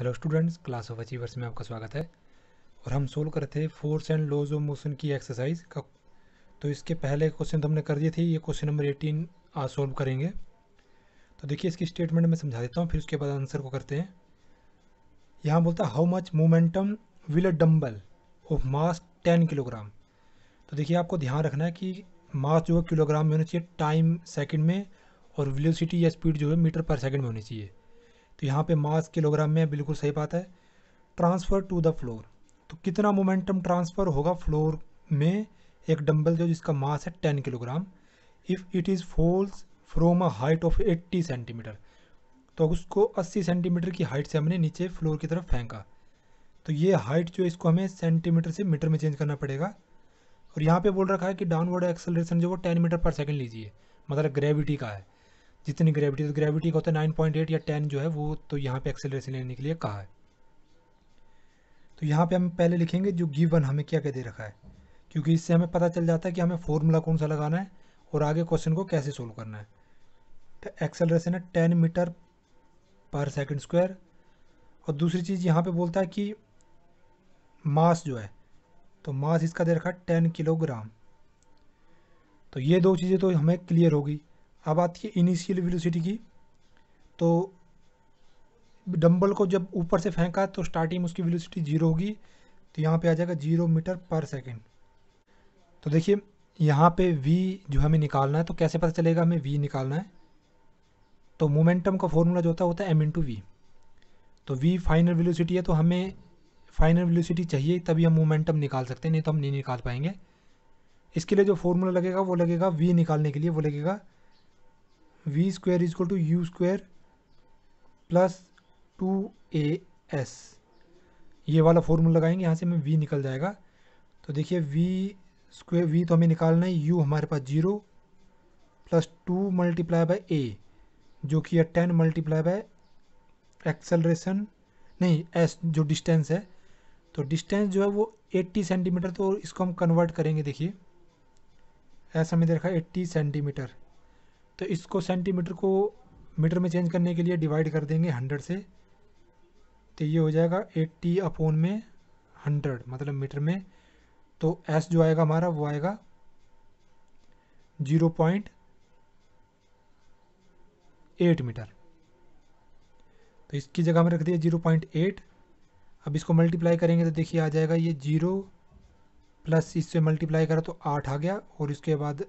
hello students class of achievers में आपका स्वागत है और हम सोल्व कर थे force and laws of motion की एक्सरसाइज का तो इसके पहले क्वेश्चन तो हमने कर दिए थे ये क्वेश्चन नंबर एटीन आज सोल्व करेंगे तो देखिए इसकी स्टेटमेंट में समझा देता हूँ फिर उसके बाद आंसर को करते हैं यहाँ बोलता है how much momentum will a dumbbell of mass ten kilogram तो देखिए आपको ध्यान रखना है कि मास जो है किलोग्राम में होना चाहिए टाइम सेकेंड में और वेलोसिटी या स्पीड जो है मीटर पर सेकंड में होनी चाहिए तो यहाँ पे मास किलोग्राम में बिल्कुल सही बात है ट्रांसफ़र टू द फ्लोर तो कितना मोमेंटम ट्रांसफ़र होगा फ्लोर में एक डंबल जो जिसका मास है ten kilogram if it is falls from a height of eighty centimetre तो उसको अस्सी सेंटीमीटर की हाइट से हमने नीचे फ्लोर की तरफ फेंका तो ये हाइट जो इसको हमें सेंटीमीटर से मीटर में चेंज करना पड़ेगा और यहाँ पे बोल रखा है कि डाउनवर्ड एक्सेलरेशन जो वो टेन मीटर पर सेकंड लीजिए मतलब ग्रेविटी का है जितनी ग्रेविटी तो ग्रेविटी का होता है नाइन पॉइंट एट या टेन जो है वो तो यहाँ पे एक्सेलरेशन लेने के लिए कहा है तो यहाँ पे हम पहले लिखेंगे जो गिवन हमें क्या क्या दे रखा है क्योंकि इससे हमें पता चल जाता है कि हमें फॉर्मूला कौन सा लगाना है और आगे क्वेश्चन को कैसे सोल्व करना है तो एक्सेलरेशन है ten metre per second square और दूसरी चीज़ यहाँ पे बोलता है कि मास जो है तो मास इसका दे रखा है टेन किलोग्राम तो ये दो चीज़ें तो हमें क्लियर होगी अब आती है इनिशियल वेलोसिटी की तो डंबल को जब ऊपर से फेंका तो स्टार्टिंग में उसकी वेलोसिटी जीरो होगी तो यहाँ पे आ जाएगा जीरो मीटर पर सेकेंड तो देखिए यहाँ पे v जो हमें निकालना है तो कैसे पता चलेगा हमें v निकालना है तो मोमेंटम का फॉर्मूला जो होता है होता है एम इंटू वी तो v फाइनल वेलोसिटी है तो हमें फाइनल वेलोसिटी चाहिए तभी हम मोमेंटम निकाल सकते हैं नहीं तो हम नहीं निकाल पाएंगे इसके लिए जो फॉर्मूला लगेगा वो लगेगा v निकालने के लिए वो लगेगा V square is equal to U square plus two A S ये वाला फॉर्मूला लगाएंगे यहाँ से हमें वी निकल जाएगा तो देखिए वी स्क्वायर वी तो हमें निकालना है यू हमारे पास zero plus two multiply by A जो कि है टेन मल्टीप्लाई बाय एक्सेलरेशन नहीं एस जो डिस्टेंस है तो डिस्टेंस जो है वो 80 सेंटीमीटर तो इसको हम कन्वर्ट करेंगे देखिए ऐसा हमें देखा 80 सेंटीमीटर तो इसको सेंटीमीटर को मीटर में चेंज करने के लिए डिवाइड कर देंगे हंड्रेड से तो ये हो जाएगा एट्टी अपोन में हंड्रेड मतलब मीटर में तो एस जो आएगा हमारा वो आएगा जीरो पॉइंट एट मीटर तो इसकी जगह में रख दिया जीरो पॉइंट एट अब इसको मल्टीप्लाई करेंगे तो देखिए आ जाएगा ये जीरो प्लस इससे मल्टीप्लाई करा तो आठ आ गया और इसके बाद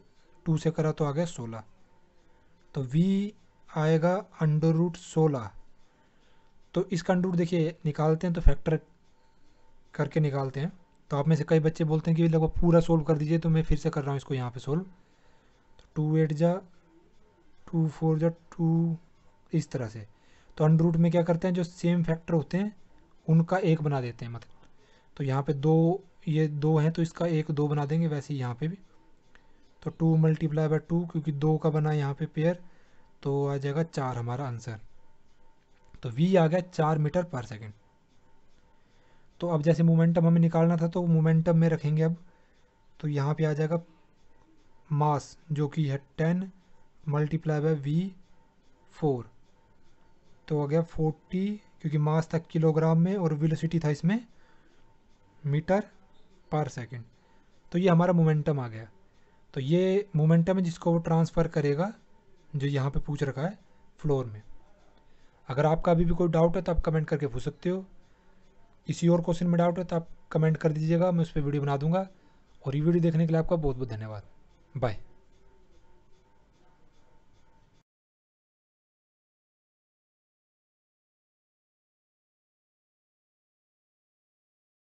टू से करा तो आ गया सोलह तो v आएगा अंडर रूट सोलह तो इसका अंडर रूट देखिए निकालते हैं तो फैक्टर करके निकालते हैं तो आप में से कई बच्चे बोलते हैं कि लगभग पूरा सोल्व कर दीजिए तो मैं फिर से कर रहा हूँ इसको यहाँ पे सोल्व तो टू एट जा टू फोर जा टू इस तरह से तो अंडर रूट में क्या करते हैं जो सेम फैक्टर होते हैं उनका एक बना देते हैं मतलब तो यहाँ पे दो ये दो हैं तो इसका एक दो बना देंगे वैसे ही यहाँ पे भी तो टू मल्टीप्लाई बाय टू क्योंकि दो का बना यहाँ पे पेयर तो आ जाएगा चार हमारा आंसर तो वी आ गया चार मीटर पर सेकेंड तो अब जैसे मोमेंटम हमें निकालना था तो मोमेंटम में रखेंगे अब तो यहाँ पे आ जाएगा मास जो कि है ten multiply by V four तो आ गया फोर्टी क्योंकि मास था किलोग्राम में और वेलोसिटी था इसमें मीटर पर सेकेंड तो ये हमारा मोमेंटम आ गया तो ये मोमेंटम है जिसको वो ट्रांसफ़र करेगा जो यहाँ पे पूछ रखा है फ्लोर में अगर आपका अभी भी कोई डाउट है तो आप कमेंट करके पूछ सकते हो किसी और क्वेश्चन में डाउट है तो आप कमेंट कर दीजिएगा मैं उस पर वीडियो बना दूंगा और ये वीडियो देखने के लिए आपका बहुत बहुत धन्यवाद बाय